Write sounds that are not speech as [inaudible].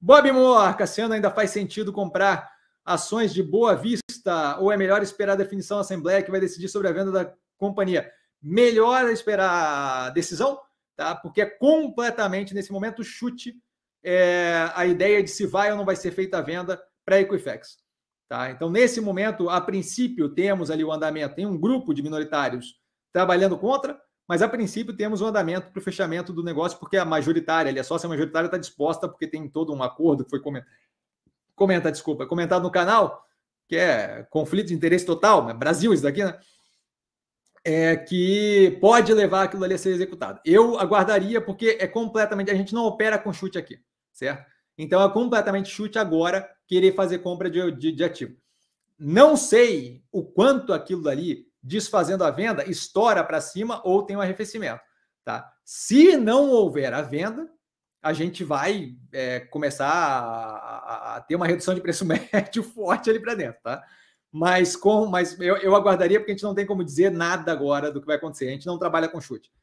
Bob Moore, Cassiano, ainda faz sentido comprar ações de Boa Vista ou é melhor esperar a definição da Assembleia que vai decidir sobre a venda da companhia? Melhor esperar a decisão, tá? porque é completamente, nesse momento, chute é, a ideia de se vai ou não vai ser feita a venda para a Equifax. Tá? Então, nesse momento, a princípio, temos ali o andamento, tem um grupo de minoritários trabalhando contra, mas a princípio temos um andamento para o fechamento do negócio, porque a é majoritária, ali, a é sócia majoritária está disposta, porque tem todo um acordo que foi comentado. Comenta, desculpa, comentado no canal, que é conflito de interesse total, né? Brasil, isso daqui, né? É, que pode levar aquilo ali a ser executado. Eu aguardaria, porque é completamente. A gente não opera com chute aqui, certo? Então é completamente chute agora querer fazer compra de, de, de ativo. Não sei o quanto aquilo ali desfazendo a venda, estoura para cima ou tem um arrefecimento. Tá? Se não houver a venda, a gente vai é, começar a, a, a, ter uma redução de preço [laughs] médio forte ali para dentro, tá? Mas com, mas eu, eu aguardaria porque a gente não tem como dizer nada agora do que vai acontecer. A gente não trabalha com chute.